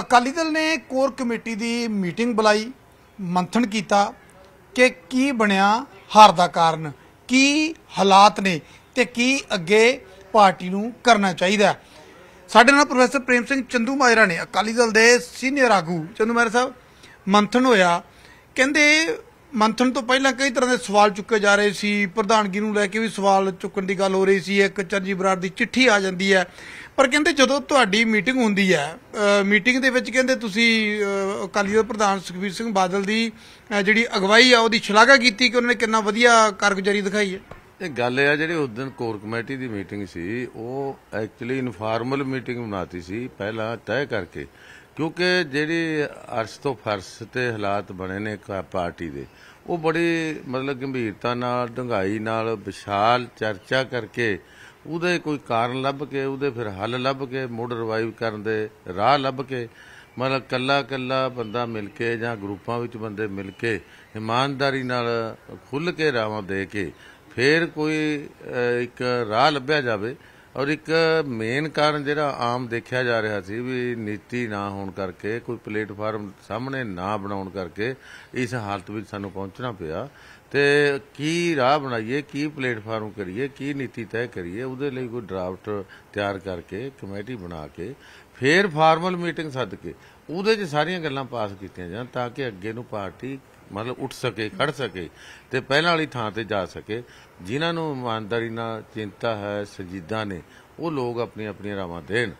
ਅਕਾਲੀ ਦਲ ਨੇ core committee ਦੀ meeting ਬੁਲਾਈ ਮੰਥਨ ਕੀਤਾ ਕਿ ਕੀ ਬਣਿਆ ਹਾਰ ਦਾ ਕਾਰਨ ਕੀ ਹਾਲਾਤ ਨੇ ਤੇ ਕੀ ਅੱਗੇ ਪਾਰਟੀ ਨੂੰ ਕਰਨਾ ਚਾਹੀਦਾ ਸਾਡੇ ਨਾਲ ਪ੍ਰੋਫੈਸਰ ਪ੍ਰੇਮ ਸਿੰਘ ਚੰਦੂ ਮਾਇਰਾ ਨੇ ਅਕਾਲੀ ਦਲ ਦੇ ਸੀਨੀਅਰ ਆਗੂ ਚੰਦੂ ਮਾਇਰਾ ਸਾਹਿਬ ਮੰਥਨ ਹੋਇਆ ਕਹਿੰਦੇ ਮੰਥਨ ਤੋਂ ਪਹਿਲਾਂ ਕਈ ਤਰ੍ਹਾਂ ਦੇ ਸਵਾਲ ਚੁੱਕੇ ਜਾ ਰਹੇ ਸੀ ਪ੍ਰਧਾਨਗੀ ਨੂੰ ਲੈ ਕੇ ਵੀ ਸਵਾਲ ਚੁੱਕਣ ਦੀ ਗੱਲ ਹੋ ਰਹੀ ਸੀ ਇੱਕ ਚਰਜੀ ਬਰਾੜ ਦੀ ਚਿੱਠੀ ਆ ਜਾਂਦੀ ਹੈ ਪਰ ਕਹਿੰਦੇ ਜਦੋਂ ਤੁਹਾਡੀ ਮੀਟਿੰਗ ਹੁੰਦੀ ਹੈ ਮੀਟਿੰਗ ਦੇ ਵਿੱਚ ਕਹਿੰਦੇ ਤੁਸੀਂ ਅਕਾਲੀ ਦਲ ਪ੍ਰਧਾਨ ਸੁਖਬੀਰ ਸਿੰਘ ਬਾਦਲ ਦੀ ਜਿਹੜੀ ਅਗਵਾਈ ਆ ਉਹਦੀ ਛਲਾਗਾ ਕੀਤੀ ਕਿ ਉਹਨਾਂ ਨੇ ਕਿੰਨਾ ਵਧੀਆ ਕਾਰਗੁਜ਼ਾਰੀ ਦਿਖਾਈ ਹੈ ਇਹ ਗੱਲ ਆ ਜਿਹੜੀ ਉਸ ਦਿਨ ਕੋਰ ਕਮੇਟੀ ਦੀ ਮੀਟਿੰਗ ਸੀ ਉਹ ਐਕਚੁਅਲੀ ਇਨਫਾਰਮਲ ਮੀਟਿੰਗ ਬਣਾਤੀ ਸੀ ਪਹਿਲਾਂ ਤੈਅ ਕਰਕੇ ਕਿਉਂਕਿ ਜਿਹੜੀ ਅਰਸ ਤੋਂ ਫਰਸ ਤੇ ਹਾਲਾਤ ਬਣੇ ਨੇ ਪਾਰਟੀ ਦੇ ਉਹ ਬੜੀ ਮਤਲਬ ਗੰਭੀਰਤਾ ਨਾਲ ਡੰਗਾਈ ਨਾਲ ਵਿਸ਼ਾਲ ਚਰਚਾ ਕਰਕੇ ਉਹਦੇ ਕੋਈ ਕਾਰਨ ਲੱਭ ਕੇ ਉਹਦੇ ਫਿਰ ਹੱਲ ਲੱਭ ਕੇ ਮੋੜ ਰਿਵਾਈਵ ਕਰਨ ਦੇ ਰਾਹ ਲੱਭ ਕੇ ਮਤਲਬ ਕੱਲਾ ਕੱਲਾ ਬੰਦਾ ਮਿਲ ਕੇ ਜਾਂ ਗਰੁੱਪਾਂ ਵਿੱਚ ਬੰਦੇ ਮਿਲ ਕੇ ਇਮਾਨਦਾਰੀ ਨਾਲ ਖੁੱਲ ਕੇ ਰਾਵਾਂ ਦੇ ਕੇ ਫਿਰ ਕੋਈ ਇੱਕ ਰਾਹ ਲੱਭਿਆ ਜਾਵੇ ਔਰ ਇੱਕ ਮੇਨ ਕਾਰਨ ਜਿਹੜਾ ਆਮ ਦੇਖਿਆ ਜਾ ਰਿਹਾ ਸੀ ਵੀ ਨੀਤੀ ਨਾ ਹੋਣ ਕਰਕੇ ਕੋਈ ਪਲੇਟਫਾਰਮ ਸਾਹਮਣੇ ਨਾ ਬਣਾਉਣ ਕਰਕੇ ਇਸ ਹਾਲਤ ਵਿੱਚ ਸਾਨੂੰ ਪਹੁੰਚਣਾ ਪਿਆ ਤੇ ਕੀ ਰਾਹ ਬਣਾਈਏ ਕੀ ਪਲੇਟਫਾਰਮ ਕਰੀਏ ਕੀ ਨੀਤੀ ਤੈਅ ਕਰੀਏ ਉਹਦੇ ਲਈ ਕੋਈ ਡਰਾਫਟ ਤਿਆਰ ਕਰਕੇ ਕਮੇਟੀ ਬਣਾ ਕੇ ਫੇਰ ਫਾਰਮਲ ਮੀਟਿੰਗ ਸੱਦ ਕੇ ਉਹਦੇ 'ਚ ਸਾਰੀਆਂ ਗੱਲਾਂ ਪਾਸ ਕੀਤੀਆਂ ਜਾਣ ਤਾਂ ਕਿ ਅੱਗੇ ਨੂੰ ਪਾਰਟੀ ਮਤਲਬ ਉੱਠ ਸਕੇ ਖੜ ਸਕੇ ਤੇ ਪਹਿਲਾਂ ਵਾਲੀ ਥਾਂ ਤੇ ਜਾ ਸਕੇ ਜਿਨ੍ਹਾਂ ਨੂੰ ਇਮਾਨਦਾਰੀ ਨਾਲ ਚਿੰਤਾ ਹੈ ਸਜੀਦਾ ਨੇ ਉਹ ਲੋਕ ਆਪਣੀ ਆਪਣੀ ਰਾਵਾਂ ਦੇਣ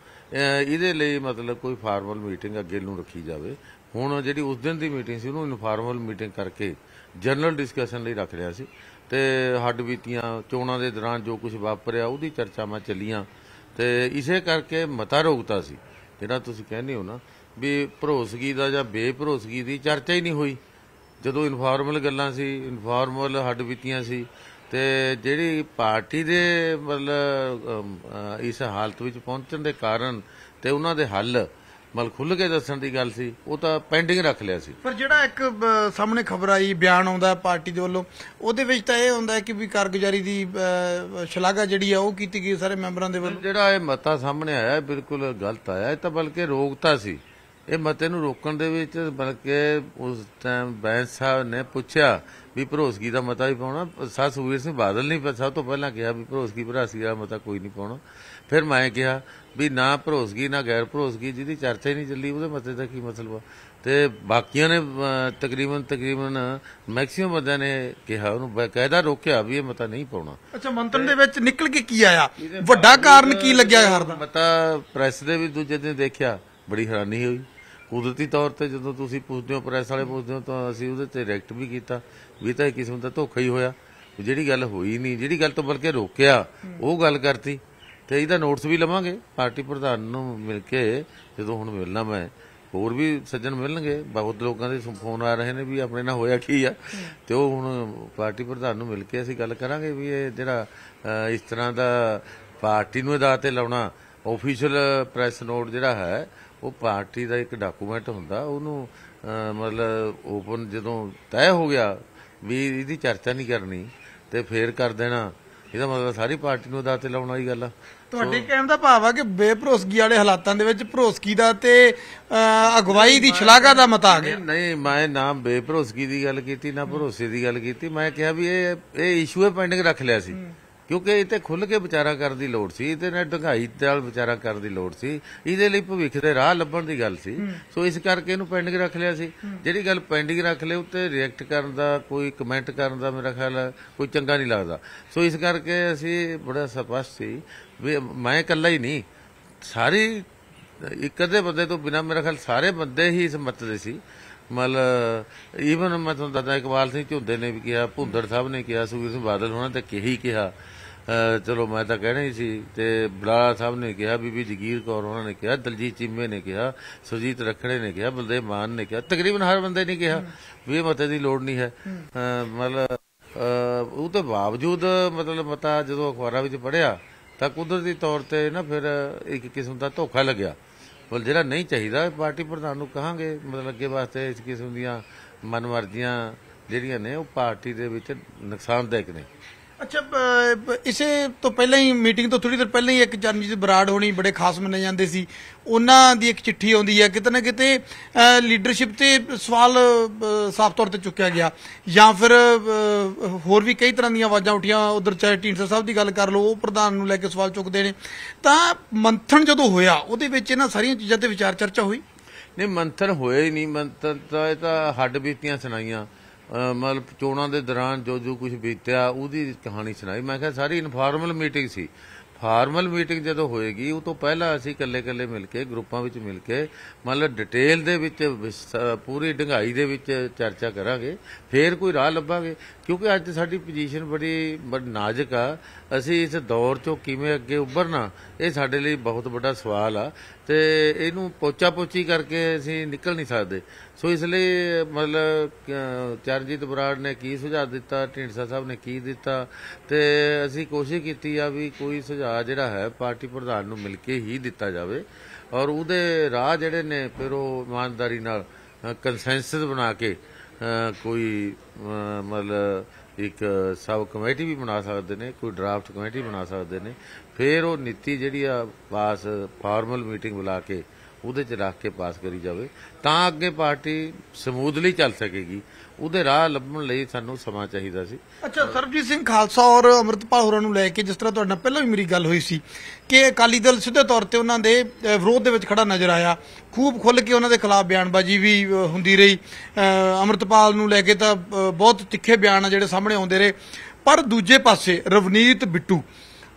ਇਹਦੇ ਲਈ ਮਤਲਬ ਕੋਈ ਫਾਰਮਲ ਮੀਟਿੰਗ ਅੱਗੇ ਨੂੰ ਰੱਖੀ ਜਾਵੇ ਹੁਣ ਜਿਹੜੀ ਉਸ ਦਿਨ ਦੀ ਮੀਟਿੰਗ ਸੀ ਉਹਨੂੰ ਇਨਫਾਰਮਲ ਮੀਟਿੰਗ ਕਰਕੇ ਜਨਰਲ ਡਿਸਕਸ਼ਨ ਲਈ ਰੱਖ ਰਿਹਾ ਸੀ ਤੇ ਹੱਡ ਬੀਤੀਆਂ ਚੋਣਾਂ ਦੇ ਦੌਰਾਨ ਜੋ ਕੁਝ ਵਾਪਰਿਆ ਉਹਦੀ ਚਰਚਾ ਮੈਂ ਚੱਲੀਆਂ ਤੇ ਇਸੇ ਕਰਕੇ ਮਤਾ ਰੋਕਤਾ ਸੀ ਜਿਹੜਾ ਤੁਸੀਂ ਕਹਿੰਦੇ ਹੋ ਨਾ ਵੀ ਭਰੋਸਗੀ ਦਾ ਜਾਂ ਬੇਭਰੋਸਗੀ ਦੀ ਚਰਚਾ ਹੀ ਨਹੀਂ ਹੋਈ ਜਦੋਂ ਇਨਫਾਰਮਲ ਗੱਲਾਂ ਸੀ ਇਨਫਾਰਮਲ ਹੱਡ ਬੀਤੀਆਂ ਸੀ ਤੇ ਜਿਹੜੀ ਪਾਰਟੀ ਦੇ ਮਤਲਬ ਇਸ ਹਾਲਤ ਵਿੱਚ ਪਹੁੰਚਣ ਦੇ ਕਾਰਨ ਤੇ ਉਹਨਾਂ ਦੇ ਹੱਲ ਮਲ ਖੁੱਲ ਕੇ ਦੱਸਣ ਦੀ ਗੱਲ ਸੀ ਉਹ ਤਾਂ ਪੈਂਡਿੰਗ ਰੱਖ ਲਿਆ ਸੀ ਪਰ ਜਿਹੜਾ ਇੱਕ ਸਾਹਮਣੇ ਖਬਰ ਆਈ ਬਿਆਨ ਆਉਂਦਾ ਪਾਰਟੀ ਦੇ ਵੱਲੋਂ ਉਹਦੇ ਵਿੱਚ ਤਾਂ ਇਹ ਹੁੰਦਾ ਕਿ ਵੀ ਕਾਰਗੁਜ਼ਾਰੀ ਦੀ ਸ਼ਲਾਘਾ ਜਿਹੜੀ ਆ ਉਹ ਕੀਤੀ ਗਈ ਸਾਰੇ ਮੈਂਬਰਾਂ ਦੇ ਵੱਲੋਂ ਜਿਹੜਾ ਇਹ ਮਤਾ ਸਾਹਮਣੇ ਆਇਆ ਬਿਲਕੁਲ ਗਲਤ ਆਇਆ ਇਹ ਤਾਂ ਬਲਕਿ ਰੋਗਤਾ ਸੀ ਇਹ ਮਤੇ ਨੂੰ ਰੋਕਣ ਦੇ ਵਿੱਚ ਬਲਕਿ ਉਸ ਟਾਈਮ ਬੈਂਸ ਸਾਹਿਬ ਨੇ ਪੁੱਛਿਆ ਵੀ ਭਰੋਸਗੀ ਦਾ ਮਤਾ ਵੀ ਪਾਉਣਾ ਸੱਸ ਸੁਵੀਰ ਸਿੰਘ ਬਾਦਲ ਨਹੀਂ ਸਭ ਤੋਂ ਪਹਿਲਾਂ ਕਿਹਾ ਵੀ ਭਰੋਸਗੀ ਭਰਾਸੀ ਦਾ ਮਤਾ ਕੋਈ ਨਹੀਂ ਪਾਉਣਾ ਫਿਰ ਮੈਂ ਕਿਹਾ ਵੀ ਨਾ ਭਰੋਸਗੀ ਨਾ ਗੈਰ ਭਰੋਸਗੀ ਜਿਹਦੀ ਚਰਚਾ ਹੀ ਨਹੀਂ ਚੱਲੀ ਉਹਦੇ ਮਤੇ ਦਾ ਕੀ ਮਤਲਬ ਤੇ ਬਾਕੀਆਂ ਨੇ ਤਕਰੀਬਨ ਤਕਰੀਬਨ ਮੈਕਸਿਮਮ ਬੰਦਿਆਂ ਨੇ ਕਿਹਾ ਉਹਨੂੰ ਬਕਾਇਦਾ ਰੋਕਿਆ ਵੀ ਇਹ ਮਤਾ ਨਹੀਂ ਪਾਉਣਾ ਅੱਛਾ ਮੰਤਨ ਦੇ ਵਿੱਚ ਨਿਕਲ ਕੇ ਕੀ ਆਇਆ ਵੱਡਾ ਕਾਰਨ ਕੀ ਲੱਗਿਆ ਹਰ ਦਾ ਮਤਾ ਪ੍ਰੈਸ ਦੇ ਵੀ ਦੂਜੇ ਦਿਨ ਦੇਖਿਆ ਬੜੀ ਹੈਰਾਨੀ ਹੋਈ ਕੁਦਰਤੀ ਤੌਰ ਤੇ ਜਦੋਂ ਤੁਸੀਂ ਪੁੱਛਦੇ ਹੋ ਪ੍ਰੈਸ ਵਾਲੇ ਪੁੱਛਦੇ ਹੋ ਤਾਂ ਅਸੀਂ ਉਹਦੇ ਤੇ ਰਿਐਕਟ ਵੀ ਕੀਤਾ ਵੀ ਤਾਂ ਇਹ ਕਿਸਮ ਦਾ ਧੋਖਾ ਹੀ ਹੋਇਆ ਜਿਹੜੀ ਗੱਲ ਹੋਈ ਨਹੀਂ ਜਿਹੜੀ ਗੱਲ ਤੋਂ ਬਲਕੇ ਰੋਕਿਆ ਉਹ ਗੱਲ ਕਰਤੀ ਤੇ ਇਹਦਾ ਨੋਟਸ ਵੀ ਲਵਾਂਗੇ ਪਾਰਟੀ ਪ੍ਰਧਾਨ ਨੂੰ ਮਿਲ ਕੇ ਜਦੋਂ ਹੁਣ ਮਿਲਣਾ ਮੈਂ ਹੋਰ ਵੀ ਸੱਜਣ ਮਿਲਣਗੇ ਬਹੁਤ ਲੋਕਾਂ ਦੇ ਫੋਨ ਆ ਰਹੇ ਨੇ ਵੀ ਆਪਣੇ ਨਾਲ ਹੋਇਆ ਕੀ ਆ ਤੇ ਉਹ ਹੁਣ ਪਾਰਟੀ ਪ੍ਰਧਾਨ ਨੂੰ ਮਿਲ ਕੇ ਅਸੀਂ ਗੱਲ ਕਰਾਂਗੇ ਵੀ ਇਹ ਜਿਹੜਾ ਇਸ ਤਰ੍ਹਾਂ ਦਾ ਪਾਰਟੀ ਨੂੰ ਅਦਾ ਤੇ ਲਾਉਣਾ ਆਫੀਸ਼ੀਅਲ ਪ੍ਰੈਸ ਨੋਟ ਜਿਹੜਾ ਹੈ ਉਹ ਪਾਰਟੀ ਦਾ ਇੱਕ ਡਾਕੂਮੈਂਟ ਹੁੰਦਾ ਉਹਨੂੰ ਮਤਲਬ ਓਪਨ ਜਦੋਂ ਤੈਅ ਹੋ ਗਿਆ ਵੀ ਇਹਦੀ ਚਰਚਾ ਨਹੀਂ ਕਰਨੀ ਤੇ ਫੇਰ ਕਰ ਦੇਣਾ ਇਹਦਾ ਮਤਲਬ ਸਾਰੀ ਪਾਰਟੀ ਨੂੰ ਦਾਤੇ ਲਾਉਣ ਵਾਲੀ ਗੱਲ ਆ ਤੁਹਾਡੇ ਕਹਿਣ ਦਾ ਭਾਵ ਆ ਕਿ ਬੇਭਰੋਸਗੀ ਵਾਲੇ ਹਾਲਾਤਾਂ ਦੇ ਵਿੱਚ ਭਰੋਸਗੀ ਦਾ ਤੇ ਅਗਵਾਈ ਦੀ ਛਲਾਗਾ ਦਾ ਮਤ ਆ ਗਿਆ ਨਹੀਂ ਮੈਂ ਨਾ ਬੇਭਰੋਸਗੀ ਦੀ ਗੱਲ ਕੀਤੀ ਨਾ ਭਰੋਸੇ ਦੀ ਗੱਲ ਕੀਤੀ ਮੈਂ ਕਿਹਾ ਵੀ ਇਹ ਇਹ ਇਸ਼ੂ ਹੈ ਪੈਂਡਿੰਗ ਰੱਖ ਲਿਆ ਸੀ ਕਿਉਂਕਿ ਇਹ ਤੇ ਖੁੱਲ ਕੇ ਵਿਚਾਰਾ ਕਰਨ ਦੀ ਲੋੜ ਸੀ ਇਹਦੇ ਨਾਲ ਢੰਗਾਈ ਨਾਲ ਵਿਚਾਰਾ ਕਰਨ ਦੀ ਲੋੜ ਸੀ ਇਹਦੇ ਲਈ ਭਵਿੱਖ ਦੇ ਰਾਹ ਲੱਭਣ ਦੀ ਗੱਲ ਸੀ ਸੋ ਇਸ ਕਰਕੇ ਇਹਨੂੰ ਪੈਂਡਿੰਗ ਰੱਖ ਲਿਆ ਸੀ ਜਿਹੜੀ ਗੱਲ ਪੈਂਡਿੰਗ ਰੱਖ ਲਿਆ ਉੱਤੇ ਰਿਐਕਟ ਕਰਨ ਦਾ ਕੋਈ ਕਮੈਂਟ ਕਰਨ ਦਾ ਮੇਰਾ ਖਿਆਲ ਕੋਈ ਚੰਗਾ ਨਹੀਂ ਲੱਗਦਾ ਸੋ ਇਸ ਕਰਕੇ ਅਸੀਂ ਬੜਾ ਸਪਸ਼ਟ ਸੀ ਮੈਂ ਇਕੱਲਾ ਹੀ ਨਹੀਂ ਸਾਰੇ ਇੱਕ ਅੱਧੇ ਬੰਦੇ ਤੋਂ ਬਿਨਾ ਮੇਰਾ ਖਿਆਲ ਸਾਰੇ ਬੰਦੇ ਹੀ ਇਸ ਮਤ ਦੇ ਸੀ ਮਲ ਈਵਨ ਮੈਂ ਤੁਹਾਨੂੰ ਦੱਸਦਾ ਇਕਬਾਲ ਸਿੰਘ ਝੁੰਦੇ ਨੇ ਵੀ ਕਿਹਾ ਭੁੰਦਰ ਸਾਹਿਬ ਨੇ ਕਿਹਾ ਸੁਖੀ ਸਿੰਘ ਬਾਦਲ ਹੋਣਾ ਤੇ ਕਿਹੀ ਕਿਹਾ ਚਲੋ ਮੈਂ ਤਾਂ ਕਹਿਣਾ ਹੀ ਸੀ ਤੇ ਬਲਾਲਾ ਸਾਹਿਬ ਨੇ ਕਿਹਾ ਬੀਬੀ ਜਗੀਰ ਕੌਰ ਉਹਨਾਂ ਨੇ ਕਿਹਾ ਦਲਜੀਤ ਚੀਮੇ ਨੇ ਕਿਹਾ ਸੁਜੀਤ ਰਖੜੇ ਨੇ ਕਿਹਾ ਬਲਦੇਵ ਮਾਨ ਨੇ ਕਿਹਾ ਤਕਰੀਬਨ ਹਰ ਬੰਦੇ ਨੇ ਕਿਹਾ ਵੀ ਇਹ ਮਤੇ ਦੀ ਲੋੜ ਨਹੀਂ ਹੈ ਮਤਲਬ ਉਹ ਤਾਂ ਬਾਵਜੂਦ ਮਤਲਬ ਮਤਾ ਜਦੋਂ ਅਖਬਾਰਾਂ ਵਿੱਚ ਪੜਿਆ ਤਾਂ ਕੁਦਰਤੀ ਤੌਰ ਤੇ ਨਾ ਫਿਰ ਇੱਕ ਕਿਸਮ ਦਾ ਧੋਖਾ ਲੱਗਿਆ ਬਲ ਜਿਹੜਾ ਨਹੀਂ ਚਾਹੀਦਾ ਪਾਰਟੀ ਪ੍ਰਧਾਨ ਨੂੰ ਕਹਾਂਗੇ ਮਤਲਬ ਅੱਗੇ ਵਾਸਤੇ ਇਸ ਕਿਸਮ ਦੀਆਂ ਮਨਮਰਜ਼ੀਆਂ ਜਿਹੜੀਆਂ ਨੇ ਉਹ ਪਾਰਟੀ ਦੇ ਵਿੱਚ ਨੁਕਸਾਨਦਾਇਕ ਨੇ ਅੱਛਾ ਇਸੇ ਤੋਂ ਪਹਿਲਾਂ ਹੀ ਮੀਟਿੰਗ ਤੋਂ ਥੋੜੀ ਦੇਰ ਪਹਿਲਾਂ ਹੀ ਇੱਕ ਚਰਨਜੀਤ ਬਰਾੜ ਹੋਣੀ ਬੜੇ ਖਾਸ ਮੰਨੇ ਜਾਂਦੇ ਸੀ ਉਹਨਾਂ ਦੀ ਇੱਕ ਚਿੱਠੀ ਆਉਂਦੀ ਹੈ ਕਿਤੇ ਨਾ ਕਿਤੇ ਲੀਡਰਸ਼ਿਪ ਤੇ ਸਵਾਲ ਸਾਫ਼ ਤੌਰ ਤੇ ਚੁੱਕਿਆ ਗਿਆ ਜਾਂ ਫਿਰ ਹੋਰ ਵੀ ਕਈ ਤਰ੍ਹਾਂ ਦੀਆਂ ਆਵਾਜ਼ਾਂ ਉੱਠੀਆਂ ਉਧਰ ਚਾਹੇ ਢੀਂਡਸਾ ਸਾਹਿਬ ਦੀ ਗੱਲ ਕਰ ਲਓ ਉਹ ਪ੍ਰਧਾਨ ਨੂੰ ਲੈ ਕੇ ਸਵਾਲ ਚੁੱਕਦੇ ਨੇ ਤਾਂ ਮੰਥਨ ਜਦੋਂ ਹੋਇਆ ਉਹਦੇ ਵਿੱਚ ਇਹਨਾਂ ਸਾਰੀਆਂ ਚੀਜ਼ਾਂ ਤੇ ਵਿਚਾਰ ਚਰਚਾ ਹੋਈ ਨਹੀਂ ਮੰਥਨ ਹੋਇਆ ਹੀ ਨਹੀਂ ਮੰਥਨ ਤਾਂ ਇਹ ਤਾਂ ਹੱਡ ਬੀਤੀਆਂ ਸੁਣਾਈਆਂ ਮਤਲਬ ਚੋਣਾਂ ਦੇ ਦੌਰਾਨ ਜੋ ਜੋ ਕੁਝ ਬੀਤਿਆ ਉਹਦੀ ਕਹਾਣੀ ਸੁਣਾਈ ਮੈਂ ਕਿਹਾ ਸਾਰੀ ਇਨਫਾਰਮਲ ਮੀਟਿੰਗ ਸੀ ਫਾਰਮਲ ਮੀਟਿੰਗ ਜਦੋਂ ਹੋਏਗੀ ਉਹ ਤੋਂ ਪਹਿਲਾਂ ਅਸੀਂ ਇਕੱਲੇ-ਇਕੱਲੇ ਮਿਲ ਕੇ ਗਰੁੱਪਾਂ ਵਿੱਚ ਮਿਲ ਕੇ ਮਤਲਬ ਡਿਟੇਲ ਦੇ ਵਿੱਚ ਪੂਰੀ ਡੰਗਾਈ ਦੇ ਵਿੱਚ ਚਰਚਾ ਕਰਾਂਗੇ ਫੇਰ ਕੋਈ ਰਾਹ ਲੱਭਾਂਗੇ ਕਿਉਂਕਿ ਅੱਜ ਸਾਡੀ ਪੋਜੀਸ਼ਨ ਬੜੀ ਨਾਜ਼ੁਕ ਆ ਅਸੀਂ ਇਸ ਦੌਰ ਚੋਂ ਕਿਵੇਂ ਅੱਗੇ ਉੱਭਰਨਾ ਇਹ ਸਾਡੇ ਲਈ ਬਹੁਤ ਵੱਡਾ ਸਵਾਲ ਆ ਤੇ ਇਹਨੂੰ ਪੋਚਾ ਪੋਚੀ ਕਰਕੇ ਅਸੀਂ ਨਿਕਲ ਨਹੀਂ ਸਕਦੇ ਸੋ ਇਸ ਲਈ ਮਤਲਬ ਚਰਨਜੀਤ ਬਰਾੜ ਨੇ ਕੀ ਸੁਝਾਅ ਦਿੱਤਾ ਢਿੰਡਸਾ ਸਾਹਿਬ ਨੇ ਕੀ ਦਿੱਤਾ ਤੇ ਅਸੀਂ ਕੋਸ਼ਿਸ਼ ਕੀਤੀ ਆ ਵੀ ਕੋਈ ਸੁਝਾਅ ਜਿਹੜਾ ਹੈ ਪਾਰਟੀ ਪ੍ਰਧਾਨ ਨੂੰ ਮਿਲ ਕੇ ਹੀ ਦਿੱਤਾ ਜਾਵੇ ਔਰ ਉਹਦੇ ਰਾਹ ਜਿਹੜੇ ਨੇ ਫਿਰ ਉਹ ਇਮਾਨਦਾਰੀ ਨਾਲ ਕੰਸੈਂਸਸ ਬਣਾ ਕੇ ਕੋਈ ਮਤਲਬ ਇੱਕ ਸਬ ਕਮੇਟੀ ਵੀ ਬਣਾ ਸਕਦੇ ਨੇ ਕੋਈ ਡਰਾਫਟ ਕਮੇਟੀ ਬਣਾ ਸਕਦੇ ਨੇ ਫਿਰ ਉਹ ਨੀਤੀ ਜਿਹੜੀ ਆ ਪਾਸ ਫਾਰਮਲ ਮੀਟਿੰਗ ਬੁਲਾ ਕੇ ਉਹਦੇ 'ਚ ਰੱਖ ਕੇ ਪਾਸ ਕਰੀ ਜਾਵੇ ਤਾਂ ਅੱਗੇ ਪਾਰਟੀ ਸਮੂਦਲੀ ਚੱਲ ਸਕੇਗੀ ਉਹਦੇ ਰਾਹ ਲੱਭਣ ਲਈ ਸਾਨੂੰ ਸਮਾਂ ਚਾਹੀਦਾ ਸੀ ਅੱਛਾ ਸਰਬਜੀਤ ਸਿੰਘ ਖਾਲਸਾ ਔਰ ਅਮਰਤਪਾਲ ਹੋਰਾਂ ਨੂੰ ਲੈ ਕੇ ਜਿਸ ਤਰ੍ਹਾਂ ਤੁਹਾਡਾ ਪਹਿਲਾਂ ਵੀ ਮੇਰੀ ਗੱਲ ਹੋਈ ਸੀ ਕਿ ਅਕਾਲੀ ਦਲ ਸਿੱਧੇ ਤੌਰ ਤੇ ਉਹਨਾਂ ਦੇ ਵਿਰੋਧ ਦੇ ਵਿੱਚ ਖੜਾ ਨਜ਼ਰ ਆਇਆ ਖੂਬ ਖੁੱਲ ਕੇ ਉਹਨਾਂ ਦੇ ਖਿਲਾਫ ਬਿਆਨਬਾਜ਼ੀ ਵੀ ਹੁੰਦੀ ਰਹੀ ਅਮਰਤਪਾਲ ਨੂੰ ਲੈ ਕੇ ਤਾਂ ਬਹੁਤ ਤਿੱਖੇ ਬਿਆਨ ਜਿਹੜੇ ਸਾਹਮਣੇ ਆਉਂਦੇ ਰਹੇ ਪਰ ਦੂਜੇ ਪਾਸੇ ਰਵਨੀਤ ਬਿੱਟੂ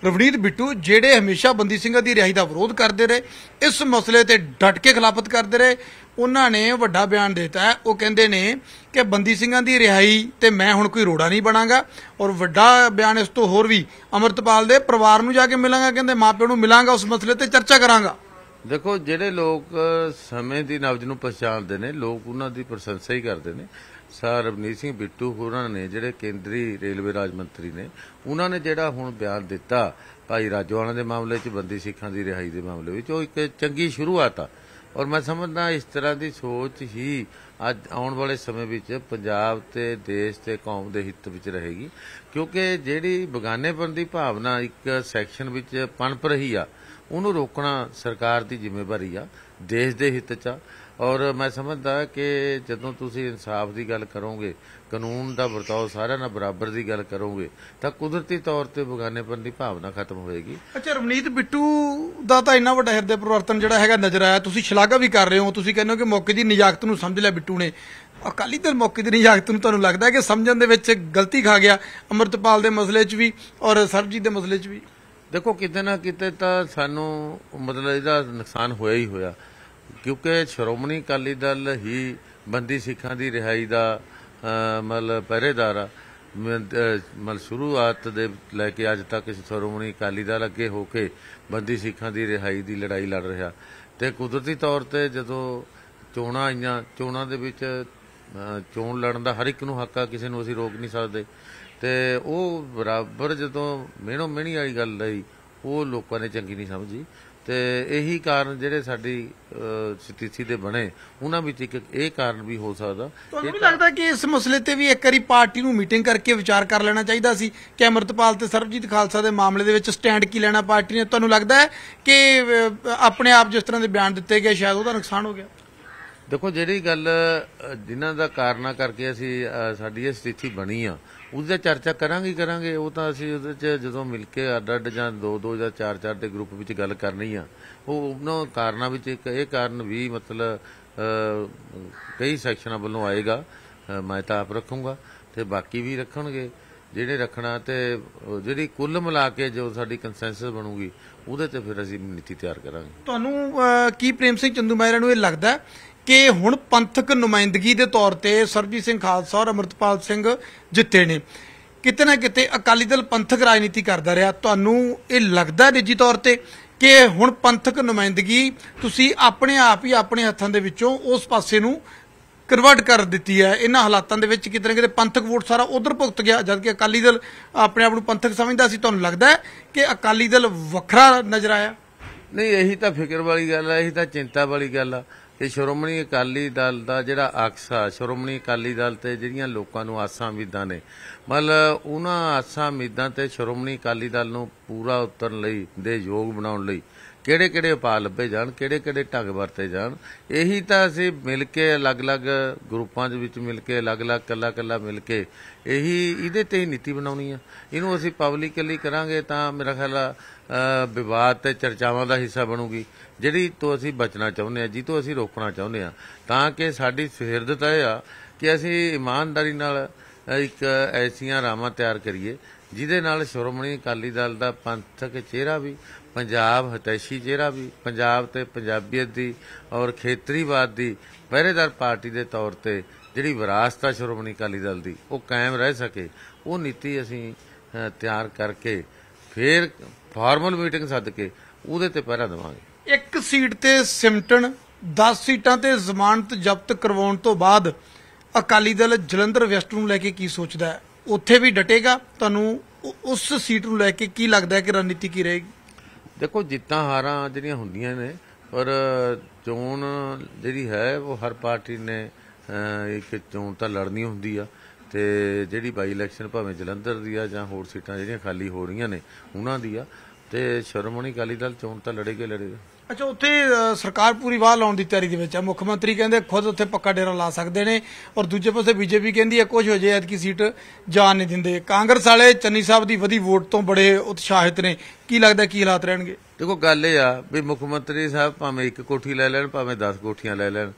ਰਵਨੀਤ ਬਿੱਟੂ ਜਿਹੜੇ ਹਮੇਸ਼ਾ ਬੰਦੀ ਸਿੰਘਾਂ ਦੀ ਰਿਹਾਈ ਦਾ ਵਿਰੋਧ ਕਰਦੇ ਰਹੇ ਇਸ ਮਸਲੇ ਤੇ ਡਟ ਕੇ ਖਿਲਾਫਤ ਕਰਦੇ ਰਹੇ ਉਹਨਾਂ ਨੇ ਵੱਡਾ ਬਿਆਨ ਦਿੱਤਾ ਉਹ ਕਹਿੰਦੇ ਨੇ ਕਿ ਬੰਦੀ ਸਿੰਘਾਂ ਦੀ ਰਿਹਾਈ ਤੇ ਮੈਂ ਹੁਣ ਕੋਈ ਰੋੜਾ ਨਹੀਂ ਬਣਾਗਾ ਔਰ ਵੱਡਾ ਬਿਆਨ ਇਸ ਤੋਂ ਹੋਰ ਵੀ ਅਮਰਤਪਾਲ ਦੇ ਪਰਿਵਾਰ ਨੂੰ ਜਾ ਕੇ ਮਿਲਾਂਗਾ ਕਹਿੰਦੇ ਮਾਪਿਆਂ ਨੂੰ ਮਿਲਾਂਗਾ ਉਸ ਮਸਲੇ ਤੇ ਚਰਚਾ ਕਰਾਂਗਾ ਦੇਖੋ ਜਿਹੜੇ ਲੋਕ ਸਮੇਂ ਦੀ ਨਬਜ ਨੂੰ ਪਛਾਣਦੇ ਨੇ ਲੋਕ ਉਹਨਾਂ ਦੀ ਪ੍ਰਸ਼ੰਸਾ ਹੀ ਕਰਦੇ ਨੇ ਸਰ ਰਵਨੀਤ ਸਿੰਘ ਬਿੱਟੂ ਹੋਰਾਂ ਨੇ ਜਿਹੜੇ ਕੇਂਦਰੀ ਰੇਲਵੇ ਰਾਜ ਮੰਤਰੀ ਨੇ ਉਹਨਾਂ ਨੇ ਜਿਹੜਾ ਹੁਣ ਬਿਆਨ ਦਿੱਤਾ ਭਾਈ ਰਾਜੋਆਣਾ ਦੇ ਮਾਮਲੇ 'ਚ ਬੰਦੀ ਸਿੱਖਾਂ ਦੀ ਰਿਹਾਈ ਦੇ ਮਾਮਲੇ ਵਿੱਚ ਉਹ ਇੱਕ ਚੰਗੀ ਸ਼ੁਰੂਆਤ ਆ ਔਰ ਮੈਂ ਸਮਝਦਾ ਇਸ ਤਰ੍ਹਾਂ ਦੀ ਸੋਚ ਹੀ ਅੱਜ ਆਉਣ ਵਾਲੇ ਸਮੇਂ ਵਿੱਚ ਪੰਜਾਬ ਤੇ ਦੇਸ਼ ਤੇ ਕੌਮ ਦੇ ਹਿੱਤ ਵਿੱਚ ਰਹੇਗੀ ਕਿਉਂਕਿ ਜਿਹੜੀ ਬਗਾਨੇਪਨ ਦੀ ਭਾਵਨਾ ਇੱਕ ਸੈਕਸ਼ਨ ਵਿੱਚ ਪਣਪ ਰਹੀ ਆ ਉਹਨੂੰ ਰੋਕਣਾ ਸਰਕਾਰ ਦੀ ਜ਼ਿੰਮੇਵਾਰੀ ਆ ਦੇਸ਼ ਦੇ ਹਿੱਤ 'ਚ ਔਰ ਮੈਂ ਸਮਝਦਾ ਕਿ ਜਦੋਂ ਤੁਸੀਂ ਇਨਸਾਫ ਦੀ ਗੱਲ ਕਰੋਗੇ ਕਾਨੂੰਨ ਦਾ ਵਰਤਾਓ ਸਾਰਿਆਂ ਨਾਲ ਬਰਾਬਰ ਦੀ ਗੱਲ ਕਰੋਗੇ ਤਾਂ ਕੁਦਰਤੀ ਤੌਰ ਤੇ ਬਗਾਨੇਪਨ ਦੀ ਭਾਵਨਾ ਖਤਮ ਹੋਏਗੀ ਅੱਛਾ ਰਮਨੀਤ ਬਿੱਟੂ ਦਾ ਤਾਂ ਇੰਨਾ ਵੱਡਾ ਹਿਰਦੇ ਪਰਿਵਰਤਨ ਜਿਹੜਾ ਹੈਗਾ ਨਜ਼ਰ ਆਇਆ ਤੁਸੀਂ ਸ਼ਲਾਘਾ ਵੀ ਕਰ ਰਹੇ ਹੋ ਤੁਸੀਂ ਕਹਿੰਦੇ ਹੋ ਕਿ ਮੌਕੇ ਦੀ ਨਿਯਾਕਤ ਨੂੰ ਸਮਝ ਲਿਆ ਬਿੱਟੂ ਨੇ ਅਕਾਲੀ ਦਲ ਮੌਕੇ ਦੀ ਨਿਯਾਕਤ ਨੂੰ ਤੁਹਾਨੂੰ ਲੱਗਦਾ ਹੈ ਕਿ ਸਮਝਣ ਦੇ ਵਿੱਚ ਗਲਤੀ ਖਾ ਗਿਆ ਅਮਰਤਪਾਲ ਦੇ ਮਸਲੇ 'ਚ ਵੀ ਔਰ ਸਰਬਜੀਤ ਦੇ ਮਸਲੇ 'ਚ ਵੀ ਦੇਖੋ ਕਿਤੇ ਨਾ ਕਿਤੇ ਤਾਂ ਸਾਨੂੰ ਮਤਲਬ ਇਹਦਾ ਨੁਕਸਾਨ ਹੋਇਆ ਹੀ ਹੋਇਆ ਕਿਉਂਕਿ ਸ਼੍ਰੋਮਣੀ ਅਕਾਲੀ ਦਲ ਹੀ ਬੰਦੀ ਸਿੱਖਾਂ ਦੀ ਰਿਹਾਈ ਦਾ ਮਤਲਬ ਪਹਿਰੇਦਾਰ ਮਤਲਬ ਸ਼ੁਰੂਆਤ ਦੇ ਲੈ ਕੇ ਅੱਜ ਤੱਕ ਸ਼੍ਰੋਮਣੀ ਅਕਾਲੀ ਦਲ ਅੱਗੇ ਹੋ ਕੇ ਬੰਦੀ ਸਿੱਖਾਂ ਦੀ ਰਿਹਾਈ ਦੀ ਲੜਾਈ ਲੜ ਰਿਹਾ ਤੇ ਕੁਦਰਤੀ ਤੌਰ ਤੇ ਜਦੋਂ ਚੋਣਾਂ ਆਈਆਂ ਚੋਣਾਂ ਦੇ ਵਿੱਚ ਚੋਣ ਲੜਨ ਦਾ ਹਰ ਇੱਕ ਨੂੰ ਹੱਕ ਆ ਕਿਸੇ ਨੂੰ ਅਸੀਂ ਰੋਕ ਨਹੀਂ ਸਕਦੇ ਤੇ ਉਹ ਬਰਾਬਰ ਜਦੋਂ ਮਿਹਣੋ ਮਿਹਣੀ ਵਾਲੀ ਗੱਲ ਲਈ ਉਹ ਲੋਕਾਂ ਨੇ ਚੰਗੀ ਨਹੀਂ ਸਮਝੀ ਤੇ ਇਹੀ ਕਾਰਨ ਜਿਹੜੇ ਸਾਡੀ ਸਥਿਤੀ ਦੇ ਬਣੇ ਉਹਨਾਂ ਵਿੱਚ ਇੱਕ ਇਹ ਕਾਰਨ ਵੀ ਹੋ ਸਕਦਾ ਤੁਹਾਨੂੰ ਵੀ ਲੱਗਦਾ ਕਿ ਇਸ ਮਸਲੇ ਤੇ ਵੀ ਇੱਕ ਵਾਰੀ ਪਾਰਟੀ ਨੂੰ ਮੀਟਿੰਗ ਕਰਕੇ ਵਿਚਾਰ ਕਰ ਲੈਣਾ ਚਾਹੀਦਾ ਸੀ ਕਿ ਅਮਰਤਪਾਲ ਤੇ ਸਰਬਜੀਤ ਖਾਲਸਾ ਦੇ ਮਾਮਲੇ ਦੇ ਵਿੱਚ ਸਟੈਂਡ ਕੀ ਲੈਣਾ ਪਾਰਟੀ ਨੇ ਤੁਹਾਨੂੰ ਲੱਗਦਾ ਹੈ ਕਿ ਆਪਣੇ ਆਪ ਜਿਸ ਤਰ੍ਹਾਂ ਦੇ ਬਿਆਨ ਦਿੱਤੇ ਗਏ ਸ਼ਾਇਦ ਉਹਦਾ ਨੁਕਸਾਨ ਹੋ ਗਿਆ ਦੇਖੋ ਜਿਹੜੀ ਗੱਲ ਜਿਨ੍ਹਾਂ ਦਾ ਕਾਰਨਾ ਕਰਕੇ ਅਸੀਂ ਸਾਡੀ ਇਹ ਸਥਿਤੀ ਬਣੀ ਆ ਉਹਦੇ ਚਰਚਾ ਕਰਾਂਗੇ ਕਰਾਂਗੇ ਉਹ ਤਾਂ ਅਸੀਂ ਉਹਦੇ ਚ ਜਦੋਂ ਮਿਲ ਕੇ ਅੱਡ ਅੱਡ ਜਾਂ ਦੋ ਦੋ ਜਾਂ ਚਾਰ ਚਾਰ ਦੇ ਗਰੁੱਪ ਵਿੱਚ ਗੱਲ ਕਰਨੀ ਆ ਉਹ ਉਹਨਾਂ ਕਾਰਨਾਂ ਵਿੱਚ ਇੱਕ ਇਹ ਕਾਰਨ ਵੀ ਮਤਲਬ ਕਈ ਸੈਕਸ਼ਨਾਂ ਵੱਲੋਂ ਆਏਗਾ ਮੈਂ ਤਾਂ ਆਪ ਰੱਖੂੰਗਾ ਤੇ ਬਾਕੀ ਵੀ ਰੱਖਣਗੇ ਜਿਹੜੇ ਰੱਖਣਾ ਤੇ ਜਿਹੜੀ ਕੁੱਲ ਮਿਲਾ ਕੇ ਜੋ ਸਾਡੀ ਕੰਸੈਂਸਸ ਬਣੂਗੀ ਉਹਦੇ ਤੇ ਫਿਰ ਅਸੀਂ ਨੀਤੀ ਤਿਆਰ ਕਰਾਂਗੇ ਤੁਹਾਨੂੰ ਕੀ ਪ੍ਰੇਮ ਸਿੰਘ ਚੰਦੂ ਮਾਇਰਾ ਨੂੰ ਇਹ ਲੱਗਦਾ ਕਿ ਹੁਣ ਪੰਥਕ ਨੁਮਾਇੰਦਗੀ ਦੇ ਤੌਰ ਤੇ ਸਰਜੀਤ ਸਿੰਘ ਖਾਲਸਾ ਔਰ ਅਮਰਤਪਾਲ ਸਿੰਘ ਜਿੱਤੇ ਨੇ ਕਿਤੇ ਨਾ ਕਿਤੇ ਅਕਾਲੀ ਦਲ ਪੰਥਕ ਰਾਜਨੀਤੀ ਕਰਦਾ ਰਿਹਾ ਤੁਹਾਨੂੰ ਇਹ ਲੱਗਦਾ ਨਿੱਜੀ ਤੌਰ ਤੇ ਕਿ ਹੁਣ ਪੰਥਕ ਨੁਮਾਇੰਦਗੀ ਤੁਸੀਂ ਆਪਣੇ ਆਪ ਹੀ ਆਪਣੇ ਹੱਥਾਂ ਦੇ ਵਿੱਚੋਂ ਉਸ ਪਾਸੇ ਨੂੰ ਕਨਵਰਟ ਕਰ ਦਿੱਤੀ ਹੈ ਇਹਨਾਂ ਹਾਲਾਤਾਂ ਦੇ ਵਿੱਚ ਕਿਤੇ ਨਾ ਕਿਤੇ ਪੰਥਕ ਵੋਟ ਸਾਰਾ ਉਧਰ ਭੁਗਤ ਗਿਆ ਜਦਕਿ ਅਕਾਲੀ ਦਲ ਆਪਣੇ ਆਪ ਨੂੰ ਪੰਥਕ ਸਮਝਦਾ ਸੀ ਤੁਹਾਨੂੰ ਲੱਗਦਾ ਕਿ ਅਕਾਲੀ ਦਲ ਵੱਖਰਾ ਨਜ਼ਰ ਆਇਆ ਨਹੀਂ ਇਹੀ ਤਾਂ ਫਿਕਰ ਵਾਲੀ ਗੱਲ ਹੈ ਇਹੀ ਤਾਂ ਚਿੰਤਾ ਵਾਲੀ ਗੱਲ ਹੈ ਤੇ ਸ਼੍ਰੋਮਣੀ ਅਕਾਲੀ ਦਲ ਦਾ ਜਿਹੜਾ ਆਕਸਾ ਸ਼੍ਰੋਮਣੀ ਅਕਾਲੀ ਦਲ ਤੇ ਜਿਹੜੀਆਂ ਲੋਕਾਂ ਨੂੰ ਆਸਾਂ ਉਮੀਦਾਂ ਨੇ ਮਤਲਬ ਉਹਨਾਂ ਆਸਾਂ ਉਮੀਦਾਂ ਤੇ ਸ਼੍ਰੋਮਣੀ ਅਕਾਲੀ ਦਲ ਨੂੰ ਪੂਰਾ ਉਤਰਨ ਲਈ ਦੇ ਯੋਗ ਬਣਾਉਣ ਲਈ ਕਿਹੜੇ ਕਿਹੜੇ ਉਪਾਅ ਲੱਭੇ ਜਾਣ ਕਿਹੜੇ ਕਿਹੜੇ ਢੰਗ ਵਰਤੇ ਜਾਣ ਇਹੀ ਤਾਂ ਅਸੀਂ ਮਿਲ ਕੇ ਅਲੱਗ-ਅਲੱਗ ਗਰੁੱਪਾਂ ਦੇ ਵਿੱਚ ਮਿਲ ਕੇ ਅਲੱਗ-ਅਲੱਗ ਕੱਲਾ-ਕੱਲਾ ਮਿਲ ਕੇ ਇਹੀ ਇਹਦੇ ਤੇ ਹੀ ਨੀਤੀ ਬਣਾਉਣੀ ਆ ਇਹਨੂੰ ਅਸੀਂ ਪਬਲਿਕਲੀ ਕਰਾਂਗੇ ਤਾਂ ਮੇਰਾ ਖਿਆਲ ਆ ਵਿਵਾਦ ਤੇ ਚਰਚਾਵਾਂ ਦਾ ਹਿੱਸਾ ਬਣੂਗੀ ਜਿਹੜੀ ਤੋਂ ਅਸੀਂ ਬਚਣਾ ਚਾਹੁੰਦੇ ਆ ਜੀ ਤੋਂ ਅਸੀਂ ਰੋਕਣਾ ਚਾਹੁੰਦੇ ਆ ਤਾਂ ਕਿ ਸਾਡੀ ਸਿਹਰਦਤਾ ਇਹ ਆ ਕਿ ਅਸੀਂ ਇਮਾਨਦਾਰੀ ਨਾਲ ਇੱਕ ਐਸੀਆਂ ਰਾਮਾਂ ਤਿਆਰ ਕਰੀਏ ਜਿਹਦੇ ਨਾਲ ਸ਼ਰਮਣੀ ਅਕਾਲੀ ਦਲ ਦਾ ਪੰਥਕ ਚਿਹਰਾ ਵੀ ਪੰਜਾਬ ਹਤੈਸ਼ੀ ਜਿਹੜਾ ਵੀ ਪੰਜਾਬ ਤੇ ਪੰਜਾਬੀਅਤ ਦੀ ਔਰ ਖੇਤਰੀਵਾਦ ਦੀ ਪਹਿਰੇਦਾਰ ਪਾਰਟੀ ਦੇ ਤੌਰ ਤੇ ਜਿਹੜੀ ਵਿਰਾਸਤ ਆ ਸ਼੍ਰੋਮਣੀ ਅਕਾਲੀ ਦਲ ਦੀ ਉਹ ਕਾਇਮ ਰਹਿ ਸਕੇ ਉਹ ਨੀਤੀ ਅਸੀਂ ਤਿਆਰ ਕਰਕੇ ਫਿਰ ਫਾਰਮਲ ਮੀਟਿੰਗ ਸੱਦ ਕੇ ਉਹਦੇ ਤੇ ਪਹਿਰਾ ਦੇਵਾਂਗੇ ਇੱਕ ਸੀਟ ਤੇ ਸਿਮਟਣ 10 ਸੀਟਾਂ ਤੇ ਜ਼ਮਾਨਤ ਜ਼ਬਤ ਕਰਵਾਉਣ ਤੋਂ ਬਾਅਦ ਅਕਾਲੀ ਦਲ ਜਲੰਧਰ ਵੈਸਟ ਨੂੰ ਲੈ ਕੇ ਕੀ ਸੋਚਦਾ ਹੈ ਉੱਥੇ ਵੀ ਡਟੇਗਾ ਤੁਹਾਨੂੰ ਉਸ ਸੀਟ ਨੂੰ ਲੈ ਕੇ ਕੀ ਲੱਗਦਾ ਹੈ ਕਿ ਰਣਨੀਤੀ ਕੀ ਰਹੇਗੀ ਦੇਖੋ ਜਿੱਤਾਂ ਹਾਰਾਂ ਜਿਹੜੀਆਂ ਹੁੰਦੀਆਂ ਨੇ ਪਰ ਚੋਣ ਜਿਹੜੀ ਹੈ ਉਹ ਹਰ ਪਾਰਟੀ ਨੇ ਇੱਕ ਚੋਣ ਤਾਂ ਲੜਨੀ ਹੁੰਦੀ ਆ ਤੇ ਜਿਹੜੀ ਬਾਈ ਇਲੈਕਸ਼ਨ ਭਾਵੇਂ ਜਲੰਧਰ ਦੀ ਆ ਜਾਂ ਹੋਰ ਸੀਟਾਂ ਜਿਹੜੀਆਂ ਖਾਲੀ ਹੋ ਰਹੀਆਂ ਨੇ ਉਹਨਾਂ ਦੀ ਆ ਤੇ ਸ਼ਰਮਣੀ ਅਕਾਲੀ ਦਲ ਚੋਣ ਤਾਂ ਲੜੇਗੇ ਲੜੇਗਾ ਅੱਛਾ ਉੱਥੇ ਸਰਕਾਰ ਪੂਰੀ ਵਾਹ ਲਾਉਣ ਦੀ ਤਿਆਰੀ ਦੇ ਵਿੱਚ ਹੈ ਮੁੱਖ ਮੰਤਰੀ ਕਹਿੰਦੇ ਖੁਦ ਉੱਥੇ ਪੱਕਾ ਡੇਰਾ ਲਾ ਸਕਦੇ ਨੇ ਔਰ ਦੂਜੇ ਪਾਸੇ ਬੀਜੇਪੀ ਕਹਿੰਦੀ ਹੈ ਕੁਝ ਹੋ ਜੇ ਐਤਕੀ ਸੀਟ ਜਾਣ ਨਹੀਂ ਦਿੰਦੇ ਕਾਂਗਰਸ ਵਾਲੇ ਚੰਨੀ ਸਾਹਿਬ ਦੀ ਵਧੀ ਵੋਟ ਤੋਂ ਬੜੇ ਉਤਸ਼ਾਹਿਤ ਨੇ ਕੀ ਲੱਗਦਾ ਕੀ ਹਾਲਾਤ ਰਹਿਣਗੇ ਦੇਖੋ ਗੱਲ ਇਹ ਆ ਵੀ ਮੁੱਖ ਮੰਤਰੀ ਸਾਹਿਬ ਭਾਵੇਂ ਇੱਕ ਕੋਠੀ ਲੈ ਲੈਣ ਭਾਵੇਂ 10 ਕੋਠੀਆਂ ਲੈ ਲੈਣ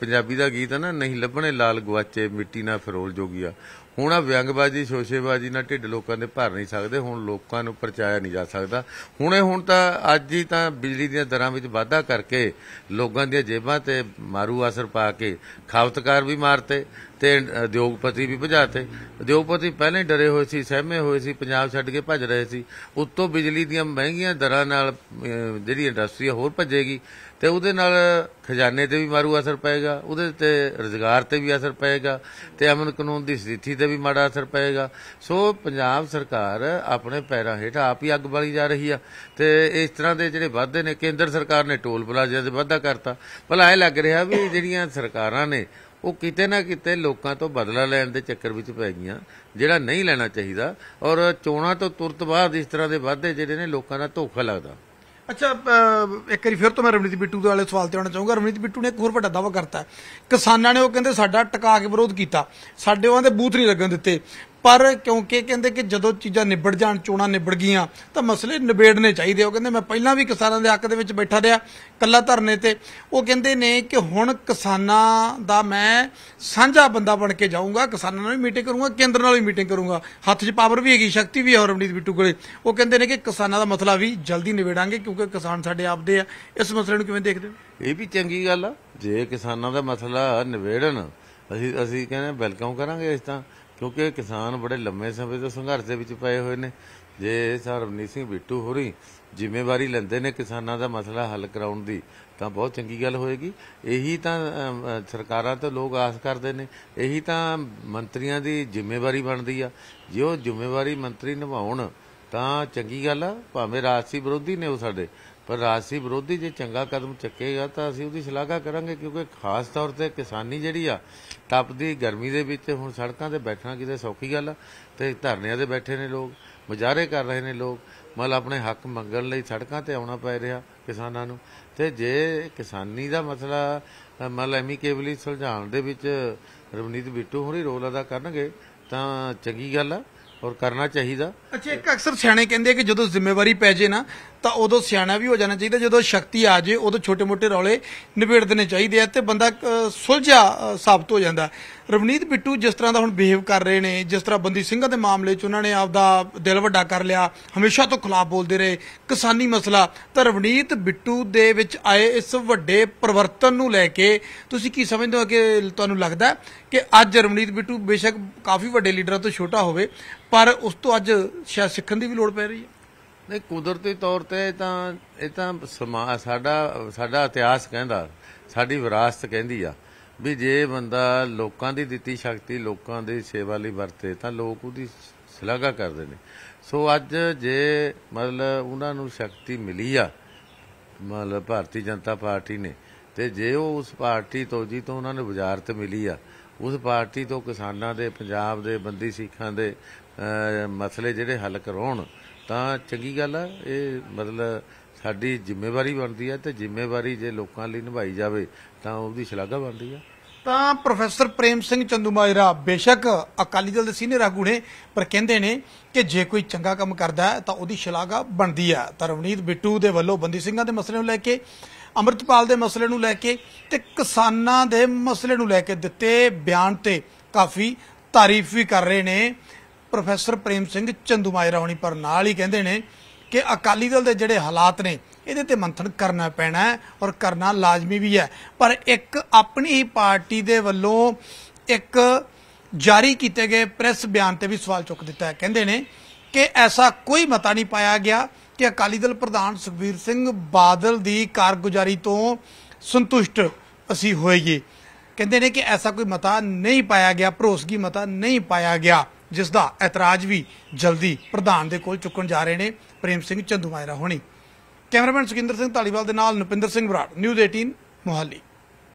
ਪੰਜਾਬੀ ਦਾ ਗੀਤ ਹੈ ਨਾ ਨਹੀਂ ਲੱਭਣੇ ਲਾਲ ਗਵਾਚੇ ਮਿੱਟੀ ਨਾਲ ਫਰੋਲ ਜੋਗੀਆ ਹੁਣ ਆ ਵਿਅੰਗਬਾਜ਼ੀ ਸ਼ੋਸ਼ੇਬਾਜ਼ੀ ਨਾਲ ਢਿੱਡ ਲੋਕਾਂ ਦੇ ਭਰ ਨਹੀਂ ਸਕਦੇ ਹੁਣ ਲੋਕਾਂ ਨੂੰ ਪਰਚਾਇਆ ਨਹੀਂ ਜਾ ਸਕਦਾ ਹੁਣੇ ਹੁਣ ਤਾਂ ਅੱਜ ਹੀ ਤਾਂ ਬਿਜਲੀ ਦੀਆਂ ਦਰਾਂ ਵਿੱਚ ਵਾਧਾ ਕਰਕੇ ਲੋਕਾਂ ਦੀਆਂ ਜੇਬਾਂ ਤੇ ਮਾਰੂ ਅਸਰ ਪਾ ਕੇ ਖਾਪਤਕਾਰ ਵੀ ਮਾਰਤੇ ਤੇ ਉਦਯੋਗਪਤੀ ਵੀ ਭਜਾਤੇ ਉਦਯੋਗਪਤੀ ਪਹਿਲਾਂ ਹੀ ਡਰੇ ਹੋਏ ਸੀ ਸਹਿਮੇ ਹੋਏ ਸੀ ਪੰਜਾਬ ਛੱਡ ਕੇ ਭੱਜ ਰਹੇ ਸੀ ਉਤੋਂ ਬਿਜਲੀ ਦੀਆਂ ਮਹਿੰਗੀਆਂ ਦਰਾਂ ਨਾਲ ਜਿਹੜੀ ਇੰਡਸਟਰੀ ਹੋਰ ਭੱਜੇਗੀ ਤੇ ਉਹਦੇ ਨਾਲ ਖਜ਼ਾਨੇ ਤੇ ਵੀ ਮਾਰੂ ਅਸਰ ਪਏਗਾ ਉਹਦੇ ਤੇ ਰੋਜ਼ਗਾਰ ਤੇ ਵੀ ਅਸਰ ਪਏਗਾ ਤੇ ਅਮਨ ਕਾਨੂੰਨ ਦੀ ਸਥਿਤੀ ਤੇ ਵੀ ਮਾੜਾ ਅਸਰ ਪਏਗਾ ਸੋ ਪੰਜਾਬ ਸਰਕਾਰ ਆਪਣੇ ਪੈਰਾਂ ਹੇਠ ਆਪ ਹੀ ਅੱਗ ਬਾਲੀ ਜਾ ਰਹੀ ਆ ਤੇ ਇਸ ਤਰ੍ਹਾਂ ਦੇ ਜਿਹੜੇ ਵਾਅਦੇ ਨੇ ਕੇਂਦਰ ਸਰਕਾਰ ਨੇ ਟੋਲ ਪਲਾਜ਼ਾ ਦੇ ਵਾਅਦਾ ਕਰਤਾ ਭਲਾ ਇਹ ਲੱਗ ਰਿਹਾ ਵੀ ਜਿਹੜੀਆਂ ਸਰਕਾਰਾਂ ਨੇ ਉਹ ਕਿਤੇ ਨਾ ਕਿਤੇ ਲੋਕਾਂ ਤੋਂ ਬਦਲਾ ਲੈਣ ਦੇ ਚੱਕਰ ਵਿੱਚ ਪੈ ਗਈਆਂ ਜਿਹੜਾ ਨਹੀਂ ਲੈਣਾ ਚਾਹੀਦਾ ਔਰ ਚੋਣਾਂ ਤੋਂ ਤੁਰਤ ਬਾਅਦ ਇਸ ਤਰ੍ਹਾਂ ਦੇ ਵਾਅਦੇ ਜਿਹੜੇ ਨੇ ਲੋਕਾਂ ਦਾ ਧੋਖਾ ਲੱਗਦਾ ਅੱਛਾ ਇੱਕ ਵਾਰੀ ਫਿਰ ਤੋਂ ਮੈਂ ਰਮਨੀਤ ਬਿੱਟੂ ਦੇ ਵਾਲੇ ਸਵਾਲ ਤੇ ਆਉਣਾ ਚਾਹੂੰਗਾ ਰਮਨੀਤ ਬਿੱਟੂ ਨੇ ਇੱਕ ਹੋਰ ਵੱਡਾ ਦਾਵਾ ਕਰਤਾ ਕਿਸਾਨਾਂ ਨੇ ਉਹ ਕਹਿੰਦੇ ਸਾਡਾ ਟਿਕਾ ਕੇ ਵਿਰੋਧ ਕੀਤਾ ਸਾਡੇ ਉਹਨਾਂ ਦੇ ਬੂਥ ਨਹੀਂ ਲੱਗਣ ਦਿੱਤੇ ਪਰ ਕਿਉਂਕਿ ਕਹਿੰਦੇ ਕਿ ਜਦੋਂ ਚੀਜ਼ਾਂ ਨਿਬੜ ਜਾਣ ਚੋਣਾਂ ਨਿਬੜ ਗਈਆਂ ਤਾਂ ਮਸਲੇ ਨਿਬੇੜਨੇ ਚਾਹੀਦੇ ਉਹ ਕਹਿੰਦੇ ਮੈਂ ਪਹਿਲਾਂ ਵੀ ਕਿਸਾਨਾਂ ਦੇ ਹੱਕ ਦੇ ਵਿੱਚ ਬੈਠਾ ਰਿਹਾ ਕੱਲਾ ਧਰਨੇ ਤੇ ਉਹ ਕਹਿੰਦੇ ਨੇ ਕਿ ਹੁਣ ਕਿਸਾਨਾਂ ਦਾ ਮੈਂ ਸਾਂਝਾ ਬੰਦਾ ਬਣ ਕੇ ਜਾਊਂਗਾ ਕਿਸਾਨਾਂ ਨਾਲ ਵੀ ਮੀਟਿੰਗ ਕਰੂੰਗਾ ਕੇਂਦਰ ਨਾਲ ਵੀ ਮੀਟਿੰਗ ਕਰੂੰਗਾ ਹੱਥ 'ਚ ਪਾਵਰ ਵੀ ਹੈਗੀ ਸ਼ਕਤੀ ਵੀ ਹੈ ਹਰਮਨੀਤ ਬਿੱਟੂ ਕੋਲੇ ਉਹ ਕਹਿੰਦੇ ਨੇ ਕਿ ਕਿਸਾਨਾਂ ਦਾ ਮਸਲਾ ਵੀ ਜਲਦੀ ਨਿਬੇੜਾਂਗੇ ਕਿਉਂਕਿ ਕਿਸਾਨ ਸਾਡੇ ਆਪਦੇ ਆ ਇਸ ਮਸਲੇ ਨੂੰ ਕਿਵੇਂ ਦੇਖਦੇ ਹੋ ਇਹ ਵੀ ਚੰਗੀ ਗੱਲ ਆ ਜੇ ਕਿਸਾਨਾਂ ਦਾ ਮਸਲਾ ਨਿਬੇੜਨ ਅਸੀਂ ਅਸੀਂ ਕਹਿੰਦੇ ਵੈਲਕਮ ਕਰਾਂਗੇ ਇਸ ਤਾਂ ਕਿਉਂਕਿ ਕਿਸਾਨ ਬੜੇ ਲੰਮੇ ਸਮੇਂ ਤੋਂ ਸੰਘਰਸ਼ ਦੇ ਵਿੱਚ ਪਏ ਹੋਏ ਨੇ ਜੇ ਸਰਬਨੀ ਸਿੰਘ ਬਿੱਟੂ ਹੋਰੀ ਜ਼ਿੰਮੇਵਾਰੀ ਲੈਂਦੇ ਨੇ ਕਿਸਾਨਾਂ ਦਾ ਮਸਲਾ ਹੱਲ ਕਰਾਉਣ ਦੀ ਤਾਂ ਬਹੁਤ ਚੰਗੀ ਗੱਲ ਹੋਏਗੀ ਇਹੀ ਤਾਂ ਸਰਕਾਰਾਂ ਤੋਂ ਲੋਕ ਆਸ ਕਰਦੇ ਨੇ ਇਹੀ ਤਾਂ ਮੰਤਰੀਆਂ ਦੀ ਜ਼ਿੰਮੇਵਾਰੀ ਬਣਦੀ ਆ ਜੇ ਉਹ ਜ਼ਿੰਮੇਵਾਰੀ ਮੰਤਰੀ ਨਿਭਾਉਣ ਤਾਂ ਚੰਗੀ ਗੱਲ ਆ ਭਾਵੇਂ ਰਾਜਸੀ ਵਿਰੋਧੀ ਨੇ ਉਹ ਸਾਡੇ ਪਰ ਰਾਸੀ ਵਿਰੋਧੀ ਜੇ ਚੰਗਾ ਕਦਮ ਚੱਕੇਗਾ ਤਾਂ ਅਸੀਂ ਉਹਦੀ ਸ਼ਲਾਘਾ ਕਰਾਂਗੇ ਕਿਉਂਕਿ ਖਾਸ ਤੌਰ ਤੇ ਕਿਸਾਨੀ ਜਿਹੜੀ ਆ ਤਪਦੀ ਗਰਮੀ ਦੇ ਵਿੱਚ ਹੁਣ ਸੜਕਾਂ ਤੇ ਬੈਠਣਾ ਕਿਤੇ ਸੌਖੀ ਗੱਲ ਆ ਤੇ ਧਰਨਿਆਂ ਦੇ ਬੈਠੇ ਨੇ ਲੋਕ ਮੁਜ਼ਾਹਰੇ ਕਰ ਰਹੇ ਨੇ ਲੋਕ ਮਤਲਬ ਆਪਣੇ ਹੱਕ ਮੰਗਣ ਲਈ ਸੜਕਾਂ ਤੇ ਆਉਣਾ ਪੈ ਰਿਹਾ ਕਿਸਾਨਾਂ ਨੂੰ ਤੇ ਜੇ ਕਿਸਾਨੀ ਦਾ ਮਸਲਾ ਐਮੀ ਕੇਵਲੀ ਸੁਲਝਾਉਣ ਦੇ ਵਿੱਚ ਰਵਨੀਤ ਬਿੱਟੂ ਹੋਣੀ ਰੋਲ ਅਦਾ ਕਰਨਗੇ ਤਾਂ ਚੰਗੀ ਗੱਲ ਆ ਔਰ ਕਰਨਾ ਚਾਹੀਦਾ ਅੱਛਾ ਇੱਕ ਅਕਸਰ ਸਿਆਣੇ ਕਹਿੰਦੇ ਕਿ ਜਦੋਂ ਜ਼ਿੰਮੇਵਾਰੀ ਪੈ ਜੇ ਨਾ ਤਾਂ ਉਦੋਂ ਸਿਆਣਾ ਵੀ ਹੋ ਜਾਣਾ ਚਾਹੀਦਾ ਜਦੋਂ ਸ਼ਕਤੀ ਆ ਜੇ ਉਦੋਂ ਛੋਟੇ-ਮੋਟੇ ਰੌਲੇ ਨਿਬੇੜ ਦੇਣੇ ਚਾਹੀਦੇ ਆ ਤੇ ਬੰਦਾ ਸੁਲਝਾ ਸਾਬਤ ਹੋ ਜਾਂਦਾ ਰਵਨੀਤ ਬਿੱਟੂ ਜਿਸ ਤਰ੍ਹਾਂ ਦਾ ਹੁਣ ਬਿਹੇਵ ਕਰ ਰਹੇ ਨੇ ਜਿਸ ਤਰ੍ਹਾਂ ਬੰਦੀ ਸਿੰਘਾਂ ਦੇ ਮਾਮਲੇ 'ਚ ਉਹਨਾਂ ਨੇ ਆਪਦਾ ਦਿਲ ਵੱਡਾ ਕਰ ਲਿਆ ਹਮੇਸ਼ਾ ਤੋਂ ਖਿਲਾਫ ਬੋਲਦੇ ਰਹੇ ਕਿਸਾਨੀ ਮਸਲਾ ਤਾਂ ਰਵਨੀਤ ਬਿੱਟੂ ਦੇ ਵਿੱਚ ਆਏ ਇਸ ਵੱਡੇ ਪਰਿਵਰਤਨ ਨੂੰ ਲੈ ਕੇ ਤੁਸੀਂ ਕੀ ਸਮਝਦੇ ਹੋ ਕਿ ਤੁਹਾਨੂੰ ਲੱਗਦਾ ਕਿ ਅੱਜ ਰਵਨੀਤ ਬਿੱਟੂ ਬੇਸ਼ੱਕ ਕਾਫੀ ਵੱਡੇ ਲੀਡਰਾਂ ਤੋਂ ਛੋਟਾ ਹੋਵੇ ਪਰ ਉਸ ਤੋਂ ਅੱਜ ਸਿੱਖਣ ਦੀ ਵੀ ਲੋੜ ਪੈ ਰਹੀ ਹੈ ਨੇ ਕੁਦਰਤੀ ਤੌਰ ਤੇ ਤਾਂ ਇਹ ਤਾਂ ਸਮਾ ਸਾਡਾ ਸਾਡਾ ਇਤਿਹਾਸ ਕਹਿੰਦਾ ਸਾਡੀ ਵਿਰਾਸਤ ਕਹਿੰਦੀ ਆ ਵੀ ਜੇ ਬੰਦਾ ਲੋਕਾਂ ਦੀ ਦਿੱਤੀ ਸ਼ਕਤੀ ਲੋਕਾਂ ਦੀ ਸੇਵਾ ਲਈ ਵਰਤੇ ਤਾਂ ਲੋਕ ਉਹਦੀ ਸ਼ਲਾਘਾ ਕਰਦੇ ਨੇ ਸੋ ਅੱਜ ਜੇ ਮਤਲਬ ਉਹਨਾਂ ਨੂੰ ਸ਼ਕਤੀ ਮਿਲੀ ਆ ਮਤਲਬ ਭਾਰਤੀ ਜਨਤਾ ਪਾਰਟੀ ਨੇ ਤੇ ਜੇ ਉਹ ਉਸ ਪਾਰਟੀ ਤੋਂ ਜੀ ਤੋਂ ਉਹਨਾਂ ਨੂੰ ਵਜ਼ਾਰਤ ਮਿਲੀ ਆ ਉਸ ਪਾਰਟੀ ਤੋਂ ਕਿਸਾਨਾਂ ਦੇ ਪੰਜਾਬ ਦੇ ਬੰਦੀ ਸਿੱਖਾਂ ਦੇ ਮਸਲੇ ਜਿਹੜੇ ਹੱਲ ਕਰਾਉਣ ਤਾਂ ਚੰਗੀ ਗੱਲ ਆ ਇਹ ਮਤਲਬ ਸਾਡੀ ਜ਼ਿੰਮੇਵਾਰੀ ਬਣਦੀ ਆ ਤੇ ਜ਼ਿੰਮੇਵਾਰੀ ਜੇ ਲੋਕਾਂ ਲਈ ਨਿਭਾਈ ਜਾਵੇ ਤਾਂ ਉਹਦੀ ਸ਼ਲਾਘਾ ਬਣਦੀ ਆ ਤਾਂ ਪ੍ਰੋਫੈਸਰ ਪ੍ਰੇਮ ਸਿੰਘ ਚੰਦੂਮਾਜਰਾ ਬੇਸ਼ੱਕ ਅਕਾਲੀ ਦਲ ਦੇ ਸੀਨੀਅਰ ਆਗੂ ਨੇ ਪਰ ਕਹਿੰਦੇ ਨੇ ਕਿ ਜੇ ਕੋਈ ਚੰਗਾ ਕੰਮ ਕਰਦਾ ਹੈ ਤਾਂ ਉਹਦੀ ਸ਼ਲਾਘਾ ਬਣਦੀ ਆ ਤਾਂ ਰਵਨੀਤ ਬਿੱਟੂ ਦੇ ਵੱਲੋਂ ਬੰਦੀ ਸਿੰਘਾਂ ਦੇ ਮਸਲੇ ਨੂੰ ਲੈ ਕੇ ਅਮਰਤਪਾਲ ਦੇ ਮਸਲੇ ਨੂੰ ਲੈ ਕੇ ਤੇ ਕਿਸਾਨਾਂ ਦੇ ਮਸਲੇ ਨੂੰ ਲੈ ਕੇ ਦਿੱਤੇ ਬਿਆਨ ਤੇ ਕਾਫੀ ਤਾਰੀਫ ਵੀ ਕਰ ਰਹੇ ਨੇ ਪ੍ਰੋਫੈਸਰ ਪ੍ਰੇਮ ਸਿੰਘ ਚੰਦੂਮਾਇਰਾ ਹੋਣੀ ਪਰ ਨਾਲ ਹੀ ਕਹਿੰਦੇ ਨੇ ਕਿ ਅਕਾਲੀ ਦਲ ਦੇ ਜਿਹੜੇ ਹਾਲਾਤ ਨੇ ਇਹਦੇ ਤੇ ਮੰਥਨ ਕਰਨਾ ਪੈਣਾ ਔਰ ਕਰਨਾ ਲਾਜ਼ਮੀ ਵੀ ਹੈ ਪਰ ਇੱਕ ਆਪਣੀ ਹੀ ਪਾਰਟੀ ਦੇ ਵੱਲੋਂ ਇੱਕ ਜਾਰੀ ਕੀਤੇ ਗਏ ਪ੍ਰੈਸ ਬਿਆਨ ਤੇ ਵੀ ਸਵਾਲ ਚੁੱਕ ਦਿੱਤਾ ਹੈ ਕਹਿੰਦੇ ਨੇ ਕਿ ਐਸਾ ਕੋਈ ਮਤਾ ਨਹੀਂ ਪਾਇਆ ਗਿਆ ਕਿ ਅਕਾਲੀ ਦਲ ਪ੍ਰਧਾਨ ਸੁਖਬੀਰ ਸਿੰਘ ਬਾਦਲ ਦੀ ਕਾਰਗੁਜ਼ਾਰੀ ਤੋਂ ਸੰਤੁਸ਼ਟ ਅਸੀਂ ਹੋਈਏ ਕਹਿੰਦੇ ਨੇ ਕਿ ਐਸਾ ਕੋਈ ਮਤਾ ਨਹੀਂ ਪਾਇਆ ਗਿਆ ਭਰੋਸਗੀ ਮਤਾ ਨਹੀਂ ਪਾਇਆ ਗਿਆ ਜਿਸ ਦਾ ਇਤਰਾਜ਼ ਵੀ ਜਲਦੀ ਪ੍ਰਧਾਨ ਦੇ ਕੋਲ ਚੁੱਕਣ ਜਾ ਰਹੇ ਨੇ ਪ੍ਰੇਮ ਸਿੰਘ ਚੰਦੂਮਾਇਰਾ ਹੋਣੀ ਕੈਮਰਾਮੈਨ ਸੁਖਿੰਦਰ ਸਿੰਘ ਢਾਲੀਵਾਲ ਦੇ ਨਾਲ ਨੁਪਿੰਦਰ ਸਿੰਘ ਬਰਾੜ ਨਿਊਜ਼ 18 ਮੋਹਾਲੀ